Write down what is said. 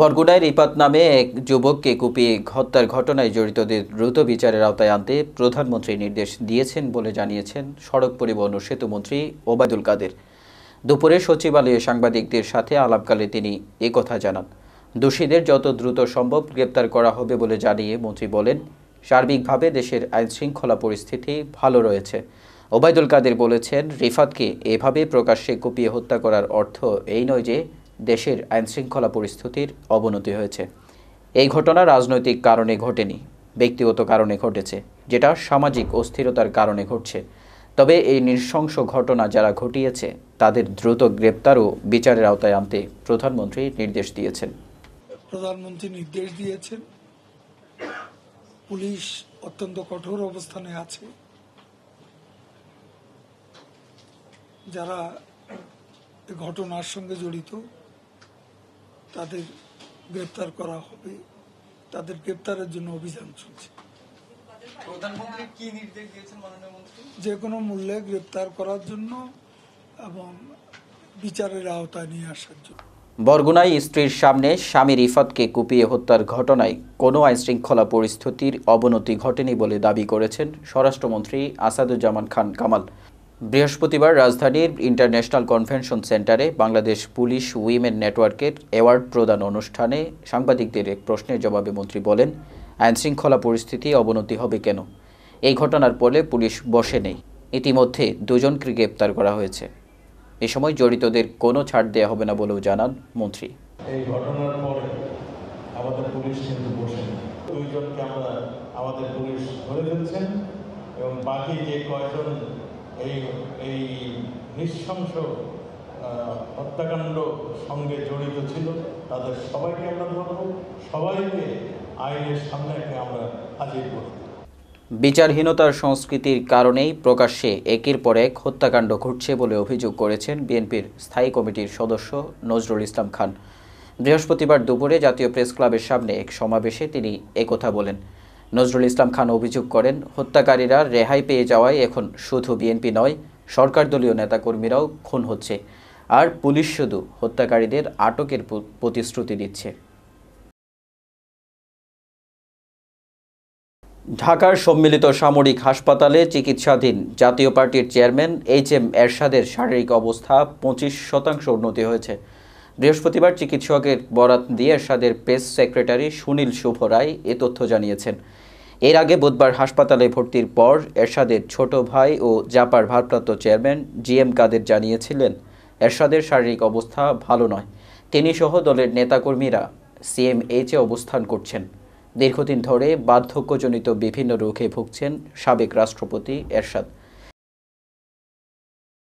বরগুনায় রিপাত নামে এক যুবককে কুপিয়ে হত্যার ঘটনায় জড়িতদের দ্রুত বিচারের আওতায় আনতে প্রধানমন্ত্রী নির্দেশ দিয়েছেন বলে জানিয়েছেন সড়ক পরিবহন ও সেতুমন্ত্রী ওবায়দুল কাদের দুপুরে সচিবালয়ে সাংবাদিকদের সাথে আলাপকালে তিনি একথা জানান দোষীদের যত দ্রুত সম্ভব গ্রেপ্তার করা হবে বলে জানিয়ে মন্ত্রী বলেন সার্বিকভাবে দেশের আইন শৃঙ্খলা পরিস্থিতি ভালো রয়েছে ওবায়দুল কাদের বলেছেন রিফাতকে এভাবে প্রকাশ্যে কুপিয়ে হত্যা করার অর্থ এই নয় যে দেশের আইনশৃঙ্খলা পরিস্থিতির অবনতি হয়েছে এই ঘটনা রাজনৈতিক কারণে ঘটেনি ব্যক্তিগত কারণে ঘটেছে যেটা সামাজিক অস্থিরতার কারণে ঘটছে তবে এই নৃশংস ঘটনা যারা ঘটিয়েছে তাদের দ্রুত গ্রেপ্তার ও বিচারের আওতায় আনতে প্রধানমন্ত্রী নির্দেশ দিয়েছেন প্রধানমন্ত্রী নির্দেশ দিয়েছেন পুলিশ অত্যন্ত কঠোর অবস্থানে আছে যারা ঘটনার সঙ্গে জড়িত তাদের গ্রেপ্তার করা হবে তাদের গ্রেপ্তারের জন্য অভিযান চলছে যে কোনো মূল্যে গ্রেপ্তার করার জন্য এবং বিচারের আওতায় নিয়ে আসার জন্য বরগুনায় স্ত্রীর সামনে স্বামীর রিফাতকে কুপিয়ে হত্যার ঘটনায় কোনো আইনশৃঙ্খলা পরিস্থিতির অবনতি ঘটেনি বলে দাবি করেছেন স্বরাষ্ট্রমন্ত্রী আসাদুজ্জামান খান কামাল বৃহস্পতিবার রাজধানীর ইন্টারন্যাশনাল কনভেনশন সেন্টারে বাংলাদেশ পুলিশ উইমেন নেটওয়ার্কের অ্যাওয়ার্ড প্রদান অনুষ্ঠানে সাংবাদিকদের এক প্রশ্নের জবাবে মন্ত্রী বলেন আইনশৃঙ্খলা পরিস্থিতি অবনতি হবে কেন এই ঘটনার পরে পুলিশ বসে নেই ইতিমধ্যে দুজনকে গ্রেপ্তার করা হয়েছে এ সময় জড়িতদের কোনো ছাড় দেওয়া হবে না বলেও জানান মন্ত্রী এই ঘটনার পরে আমাদের পুলিশ কিন্তু বসে দুইজনকে আমরা আমাদের পুলিশ ধরে ফেলছেন এবং বাকি যে কয়জন এই এই নৃশংস হত্যাকাণ্ড সঙ্গে জড়িত ছিল তাদের সবাইকে আমরা ধরব সবাইকে আইনের সামনে আমরা হাজির করব বিচারহীনতার সংস্কৃতির কারণেই প্রকাশ্যে একের পর এক হত্যাকাণ্ড ঘটছে বলে অভিযোগ করেছেন বিএনপির স্থায়ী কমিটির সদস্য নজরুল ইসলাম খান বৃহস্পতিবার দুপুরে জাতীয় প্রেস ক্লাবের সামনে এক সমাবেশে তিনি একথা বলেন নজরুল ইসলাম খান অভিযোগ করেন হত্যাকারীরা রেহাই পেয়ে যাওয়ায় এখন শুধু বিএনপি নয় সরকার দলীয় নেতাকর্মীরাও খুন হচ্ছে আর পুলিশ শুধু হত্যাকারীদের আটকের প্রতিশ্রুতি দিচ্ছে ঢাকার সম্মিলিত সামরিক হাসপাতালে চিকিৎসাধীন জাতীয় পার্টির চেয়ারম্যান এইচ এম এরশাদের শারীরিক অবস্থা পঁচিশ শতাংশ উন্নতি হয়েছে বৃহস্পতিবার চিকিৎসকের বরাত দিয়ে এরশাদের প্রেস সেক্রেটারি সুনীল শুভ রায় এ তথ্য জানিয়েছেন এর আগে বুধবার হাসপাতালে ভর্তির পর এরশাদের ছোট ভাই ও জাপার ভারপ্রাপ্ত চেয়ারম্যান জি এম কাদের জানিয়েছিলেন এরশাদের শারীরিক অবস্থা ভালো নয় তিনি সহ দলের নেতাকর্মীরা সিএমএইচে অবস্থান করছেন দীর্ঘদিন ধরে বার্ধক্যজনিত বিভিন্ন রোগে ভুগছেন সাবেক রাষ্ট্রপতি এরশাদ